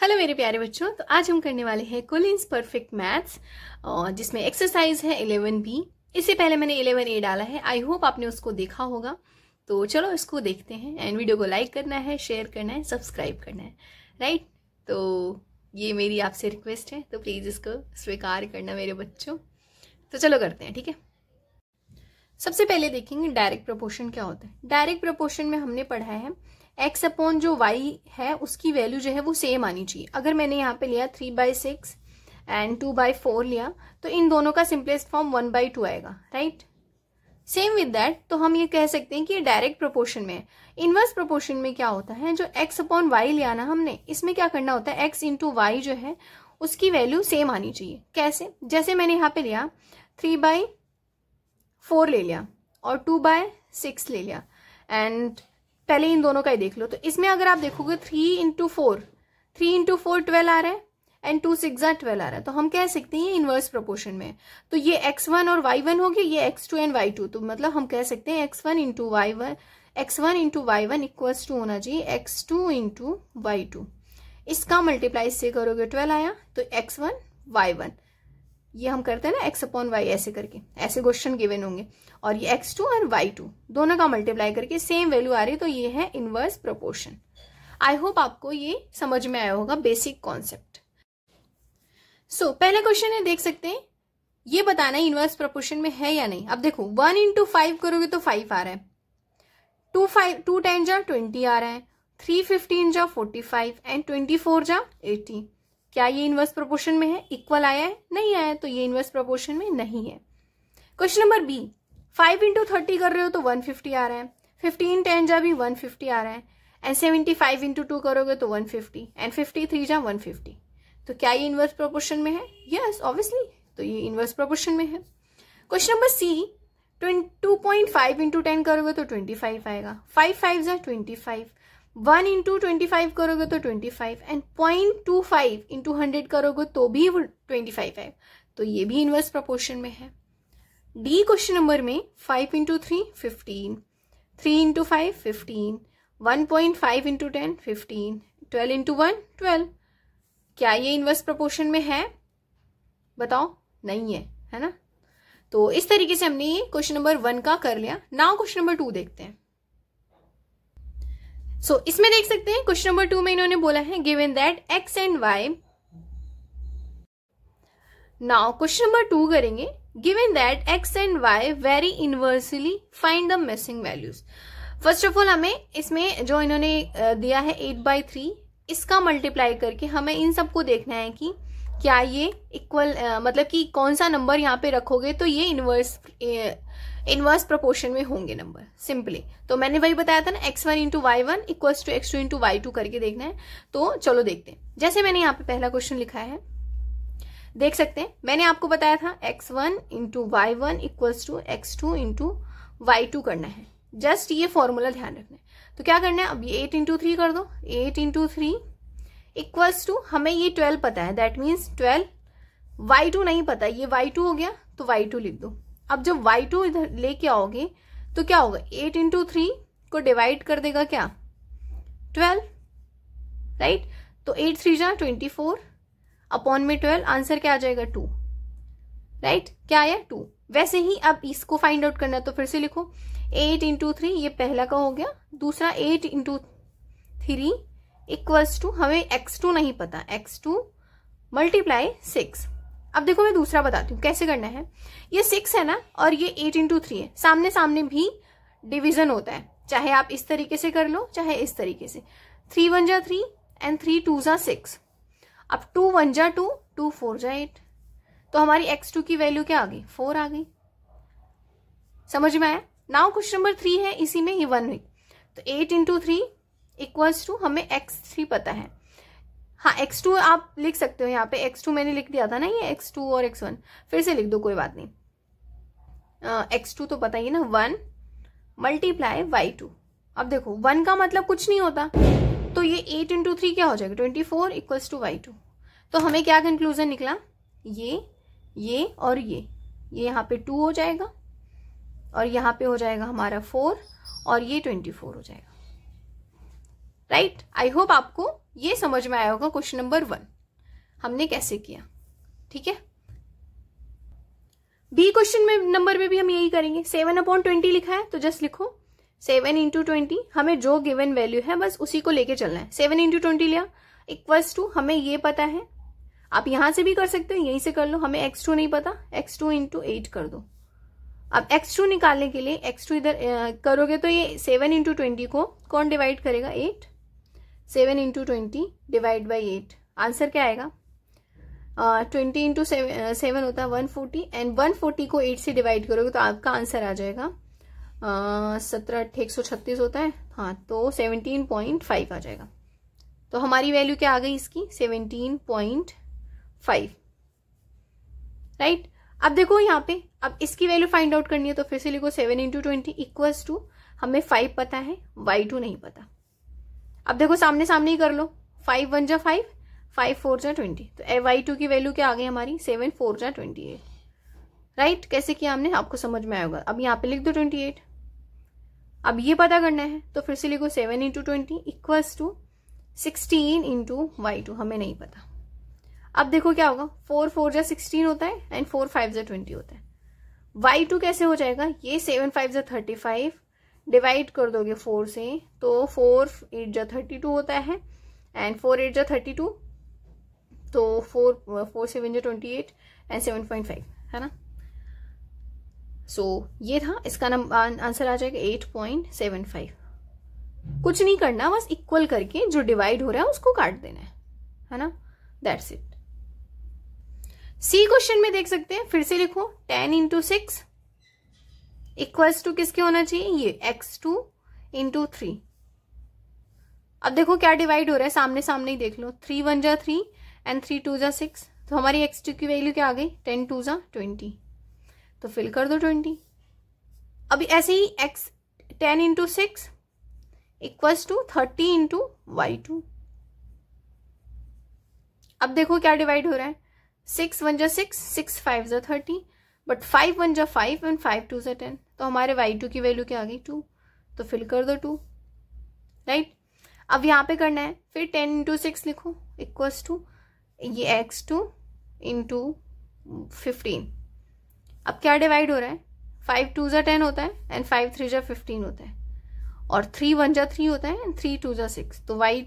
Hello मेरे प्यारे बच्चों तो आज हम करने वाले हैं कोलिन्स परफेक्ट मैथ्स और जिसमें एक्सरसाइज है इलेवन बी इससे पहले मैंने इलेवन ए डाला है आई होप आपने उसको देखा होगा तो चलो इसको देखते हैं एंड वीडियो को लाइक करना है शेयर करना है सब्सक्राइब करना है राइट तो ये मेरी आपसे रिक्वेस्ट है तो प्लीज़ इसको स्वीकार करना मेरे बच्चों तो चलो करते हैं ठीक है सबसे पहले देखेंगे डायरेक्ट प्रपोर्शन क्या होता है डायरेक्ट प्रपोर्शन में हमने पढ़ा है एक्स अपॉन जो वाई है उसकी वैल्यू जो है वो सेम आनी चाहिए अगर मैंने यहाँ पे लिया three by six and two by four लिया तो इन दोनों का simplest form one by two आएगा राइट सेम विद दैट तो हम ये कह सकते हैं कि ये डायरेक्ट प्रोपोर्शन में है इनवर्स प्रोपोर्शन में क्या होता है जो एक्स अपॉन वाई लिया ना हमने इसमें क्या करना होता है एक्स इंटू वाई जो है उसकी वैल्यू सेम आनी चाहिए कैसे जैसे मैंने यहाँ पे लिया थ्री बाई फोर ले लिया और टू बाय सिक्स ले लिया एंड पहले इन दोनों का ही देख लो तो इसमें अगर आप देखोगे three into four three into four twelve आ रहा है एंड टू सिक्स आ ट्वेल्व आ रहा है तो हम कह सकते हैं इनवर्स प्रोपोर्शन में तो ये एक्स वन और वाई वन होगी ये x two and y two तो मतलब हम कह सकते हैं x one into y one x one into y one equals to होना चाहिए x two into y two इसका मल्टीप्लाई इससे करोगे ट्वेल्व आया तो एक्स वन वाई वन ये हम करते हैं ना एक्स अपॉन वाई ऐसे करके ऐसे क्वेश्चन गिवन होंगे और ये एक्स टू और वाई टू दोनों का मल्टीप्लाई करके सेम वैल्यू आ रही है तो ये है इनवर्स प्रोपोर्शन आई होप आपको ये समझ में आया होगा बेसिक कॉन्सेप्ट सो पहला क्वेश्चन है देख सकते हैं ये बताना है इनवर्स प्रोपोर्शन में है या नहीं अब देखो वन इंटू फाइव करोगे तो फाइव आ रहा है टू फाइव टू टेन जा ट्वेंटी आ रहा है थ्री फिफ्टीन जा forty five and twenty four जा एटी क्या ये इन्वर्स प्रोपोर्शन में है इक्वल आया है नहीं आया तो ये इन्वर्स प्रोपोर्शन में नहीं है question number B five into thirty कर रहे हो तो वन फिफ्टी आ रहा है फिफ्टीन टेन जा भी वन फिफ्टी आ रहा है and seventy five into two करोगे तो one fifty and fifty three जा वन फिफ्टी तो क्या ये इन्वर्स प्रोपोर्शन में है यस ऑब्वियसली तो ये इन्वर्स प्रोपोर्शन में है question number C two point five into ten करोगे तो ट्वेंटी फाइव आएगा फाइव फाइव जा twenty five one into twenty five करोगे तो twenty five and point two five into hundred करोगे तो भी वो ट्वेंटी फाइव है तो ये भी इन्वर्स प्रपोर्शन में है डी क्वेश्चन नंबर में five into three fifteen three into five fifteen one point five into ten fifteen twelve into one twelve क्या ये इन्वर्स प्रपोर्शन में है बताओ नहीं है है ना तो इस तरीके से हमने ये क्वेश्चन नंबर वन का कर लिया नाउ क्वेश्चन नंबर टू देखते हैं सो so, इसमें देख सकते हैं क्वेश्चन नंबर टू में इन्होंने बोला है given that x and y now question number two करेंगे given that x and y vary inversely find the missing values first of all हमें इसमें जो इन्होंने दिया है एट बाई थ्री इसका मल्टीप्लाई करके हमें इन सबको देखना है कि क्या ये इक्वल मतलब कि कौन सा नंबर यहाँ पे रखोगे तो ये इन्वर्स इनवर्स प्रोपोर्शन में होंगे नंबर सिंपली तो मैंने वही बताया था ना x one into y one equals to x two into y two करके देखना है तो चलो देखते हैं जैसे मैंने यहाँ पे पहला क्वेश्चन लिखा है देख सकते हैं मैंने आपको बताया था x one into y one equals to x two into y two करना है जस्ट ये फॉर्मूला ध्यान रखना है तो क्या करना है अब ये एट इंटू थ्री कर दो eight into three equals to हमें ये ट्वेल्व पता है that means twelve y two नहीं पता ये वाई टू हो गया तो वाई टू लिख दो अब जब वाई टू इधर लेके आओगे तो क्या होगा एट इंटू थ्री को डिवाइड कर देगा क्या ट्वेल्व राइट right? तो एट थ्री जहाँ ट्वेंटी फोर अपॉन में ट्वेल्व आंसर क्या आ जाएगा टू राइट right? क्या आया टू वैसे ही अब इसको फाइंड आउट करना तो फिर से लिखो एट इंटू थ्री ये पहला का हो गया दूसरा eight into three equals to हमें एक्स टू नहीं पता एक्स टू मल्टीप्लाई सिक्स अब देखो मैं दूसरा बताती हूँ कैसे करना है ये सिक्स है ना और ये एट इंटू थ्री है सामने सामने भी डिवीजन होता है चाहे आप इस तरीके से कर लो चाहे इस तरीके से थ्री वन जा थ्री एंड थ्री टू जा सिक्स अब टू वन जा टू टू फोर जा एट तो हमारी एक्स टू की वैल्यू क्या आ गई फोर आ गई समझ में आया नाउ क्वेश्चन नंबर थ्री है इसी में ही वन हुई तो eight into three equals to हमें एक्स थ्री पता है हाँ एक्स टू आप लिख सकते हो यहाँ पे एक्स टू मैंने लिख दिया था ना ये एक्स टू और एक्स वन फिर से लिख दो कोई बात नहीं एक्स टू तो पता ही ना वन मल्टीप्लाई वाई टू अब देखो वन का मतलब कुछ नहीं होता तो ये एट इंटू थ्री क्या हो जाएगा twenty four equals to y two तो हमें क्या कंक्लूजन निकला ये ये और ये ये यहाँ पे टू हो जाएगा और यहाँ पे हो जाएगा हमारा फोर और ये ट्वेंटी फोर हो जाएगा राइट आई होप आपको ये समझ में आया होगा क्वेश्चन नंबर वन हमने कैसे किया ठीक है बी क्वेश्चन में नंबर में भी हम यही करेंगे सेवन अपॉन ट्वेंटी लिखा है तो जस्ट लिखो सेवन इंटू ट्वेंटी हमें जो गिवन वैल्यू है बस उसी को लेके चलना है सेवन इंटू ट्वेंटी लिया इक्वल्स टू हमें ये पता है आप यहां से भी कर सकते हो यहीं से कर लो हमें एक्स टू नहीं पता एक्स टू इंटू एट कर दो अब एक्स टू निकालने के लिए एक्स टू इधर करोगे तो ये सेवन इंटू ट्वेंटी को कौन डिवाइड करेगा eight seven into twenty divide by eight answer क्या आएगा ट्वेंटी इंटू सेवन होता है one forty and one forty को एट से डिवाइड करोगे तो आपका आंसर आ जाएगा सत्रह अट्ठे एक सौ छत्तीस होता है हाँ तो सेवनटीन पॉइंट फाइव आ जाएगा तो हमारी वैल्यू क्या आ गई इसकी सेवनटीन पॉइंट फाइव राइट अब देखो यहाँ पे अब इसकी वैल्यू फाइंड आउट करनी है तो फिर से लिखो seven into twenty equals to हमें फाइव पता है वाई टू नहीं पता अब देखो सामने सामने ही कर लो फाइव वन जा फाइव फाइव फोर जा ट्वेंटी तो ए वाई टू की वैल्यू क्या आ गई हमारी सेवन फोर जा ट्वेंटी एट राइट कैसे किया हमने आपको समझ में आएगा अब यहाँ पे लिख दो ट्वेंटी एट अब ये पता करना है तो फिर से लिखो seven into twenty equals to sixteen into y two हमें नहीं पता अब देखो क्या होगा फोर फोर जा सिक्सटीन होता है एंड फोर फाइव जा ट्वेंटी होता है वाई टू कैसे हो जाएगा ये सेवन फाइव जा थर्टी फाइव डिवाइड कर दोगे फोर से तो फोर एट जा थर्टी टू होता है एंड फोर एट जा थर्टी टू तो फोर फोर सेवन जो twenty eight and seven point five है ना सो so, ये था इसका नंबर आंसर आ जाएगा एट पॉइंट सेवन फाइव कुछ नहीं करना बस इक्वल करके जो डिवाइड हो रहा है उसको काट देना है है ना दैट्स इट सी क्वेश्चन में देख सकते हैं फिर से लिखो ten into six equals to किसके होना चाहिए ये एक्स टू इंटू थ्री अब देखो क्या डिवाइड हो रहा है सामने सामने ही देख लो थ्री वन जा थ्री एंड थ्री टू जा सिक्स तो हमारी एक्स टू की वैल्यू क्या आ गई टेन टू जा ट्वेंटी तो फिल कर दो ट्वेंटी अभी ऐसे ही x ten into six equals to thirty into y two अब देखो क्या डिवाइड हो रहा है सिक्स वन जा सिक्स सिक्स फाइव जो थर्टी बट फाइव वन जा फाइव एंड फाइव टू जा टेन तो हमारे वाई टू की वैल्यू क्या आ गई टू तो फिल कर दो टू राइट अब यहाँ पे करना है फिर टेन इंटू सिक्स लिखो इक्वस टू ये एक्स टू इंटू फिफ्टीन अब क्या डिवाइड हो रहा है फाइव टू जो टेन होता है एंड फाइव थ्री जो फिफ्टीन होता है और थ्री वन ज़ा थ्री होता है एंड थ्री टू जो सिक्स तो वाई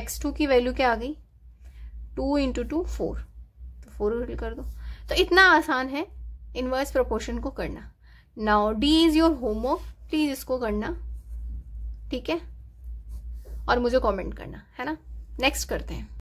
एक्स टू की वैल्यू क्या आ गई टू इंटू टू फोर तो फोर कर दो तो इतना आसान है इन्वर्स प्रोपोर्शन को करना now the is your homework please इसको करना ठीक है और मुझे कमेंट करना है ना नेक्स्ट करते हैं